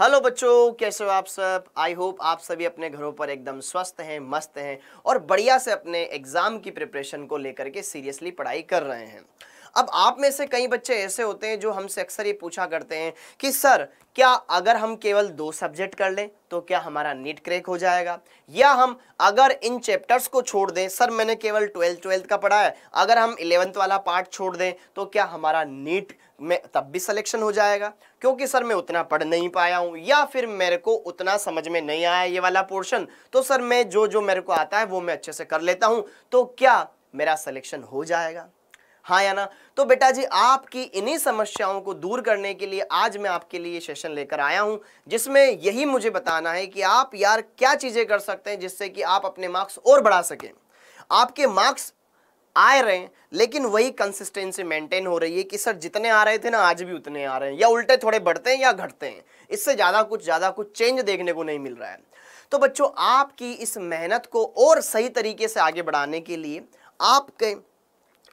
hello बच्चों कैसे हो आप सब आई होप आप सभी अपने घरों पर एकदम स्वस्थ हैं मस्त हैं और बढ़िया से अपने एग्ज़ाम की प्रिपरेशन को लेकर के सीरियसली पढ़ाई कर रहे हैं अब आप में से कई बच्चे ऐसे होते हैं जो हमसे अक्सर ये पूछा करते हैं कि सर क्या अगर हम केवल दो सब्जेक्ट कर लें तो क्या हमारा नीट क्रैक हो जाएगा या हम अगर इन चैप्टर्स को छोड़ दें सर मैंने केवल ट्वेल्थ ट्वेल्थ का पढ़ा है अगर हम इलेवंथ वाला पार्ट छोड़ दें तो क्या हमारा नीट में तब भी सिलेक्शन हो जाएगा क्योंकि सर मैं उतना पढ़ नहीं पाया हूँ या फिर मेरे को उतना समझ में नहीं आया ये वाला पोर्शन तो सर मैं जो जो मेरे को आता है वो मैं अच्छे से कर लेता हूँ तो क्या मेरा सिलेक्शन हो जाएगा हाँ या ना तो बेटा जी आपकी इन्हीं समस्याओं को दूर करने के लिए आज मैं आपके लिए सेशन लेकर आया हूँ जिसमें यही मुझे बताना है कि आप यार क्या चीज़ें कर सकते हैं जिससे कि आप अपने मार्क्स और बढ़ा सकें आपके मार्क्स आए रहे हैं लेकिन वही कंसिस्टेंसी मेंटेन हो रही है कि सर जितने आ रहे थे ना आज भी उतने आ रहे हैं या उल्टे थोड़े बढ़ते हैं या घटते हैं इससे ज़्यादा कुछ ज़्यादा कुछ चेंज देखने को नहीं मिल रहा है तो बच्चों आपकी इस मेहनत को और सही तरीके से आगे बढ़ाने के लिए आपके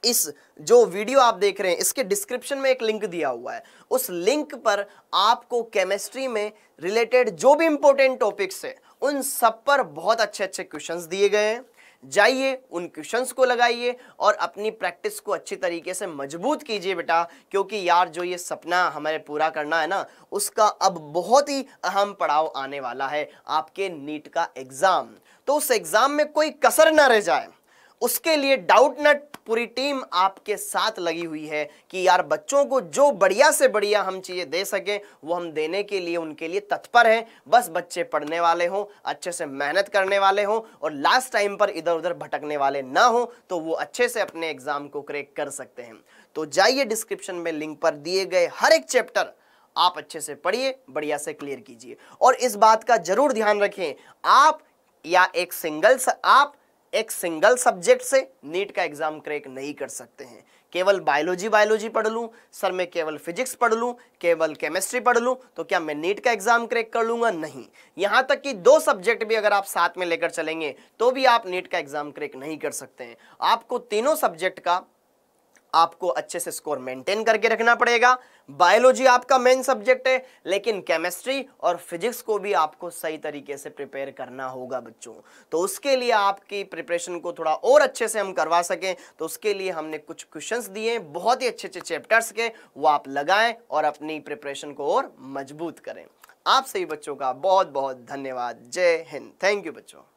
इस जो वीडियो आप देख रहे हैं इसके डिस्क्रिप्शन में एक लिंक दिया हुआ है उस लिंक पर आपको केमिस्ट्री में रिलेटेड जो भी इंपॉर्टेंट टॉपिक्स है उन सब पर बहुत अच्छे अच्छे क्वेश्चन दिए गए हैं जाइए उन क्वेश्चंस को लगाइए और अपनी प्रैक्टिस को अच्छी तरीके से मजबूत कीजिए बेटा क्योंकि यार जो ये सपना हमारे पूरा करना है ना उसका अब बहुत ही अहम पड़ाव आने वाला है आपके नीट का एग्ज़ाम तो उस एग्ज़ाम में कोई कसर ना रह जाए उसके लिए डाउट नट पूरी टीम आपके साथ लगी हुई है कि यार बच्चों को जो बढ़िया से बढ़िया हम चीज़ें दे सकें वो हम देने के लिए उनके लिए तत्पर हैं बस बच्चे पढ़ने वाले हों अच्छे से मेहनत करने वाले हों और लास्ट टाइम पर इधर उधर भटकने वाले ना हों तो वो अच्छे से अपने एग्ज़ाम को क्रैक कर सकते हैं तो जाइए डिस्क्रिप्शन में लिंक पर दिए गए हर एक चैप्टर आप अच्छे से पढ़िए बढ़िया से क्लियर कीजिए और इस बात का जरूर ध्यान रखें आप या एक सिंगल आप एक सिंगल सब्जेक्ट से नीट का एग्जाम क्रैक नहीं कर सकते हैं केवल बायोलॉजी बायोलॉजी पढ़ लूँ सर मैं केवल फिजिक्स पढ़ लूँ केवल केमिस्ट्री पढ़ लूँ तो क्या मैं नीट का एग्जाम क्रैक कर लूँगा नहीं यहाँ तक कि दो सब्जेक्ट भी अगर आप साथ में लेकर चलेंगे तो भी आप नीट का एग्जाम क्रैक नहीं कर सकते हैं आपको तीनों सब्जेक्ट का आपको अच्छे से स्कोर मेंटेन करके रखना पड़ेगा बायोलॉजी आपका मेन सब्जेक्ट है लेकिन केमिस्ट्री और फिजिक्स को भी आपको सही तरीके से प्रिपेयर करना होगा बच्चों तो उसके लिए आपकी प्रिपरेशन को थोड़ा और अच्छे से हम करवा सकें तो उसके लिए हमने कुछ क्वेश्चंस दिए बहुत ही अच्छे अच्छे चैप्टर्स के वो आप लगाएं और अपनी प्रिपरेशन को और मजबूत करें आप सही बच्चों का बहुत बहुत धन्यवाद जय हिंद थैंक यू बच्चों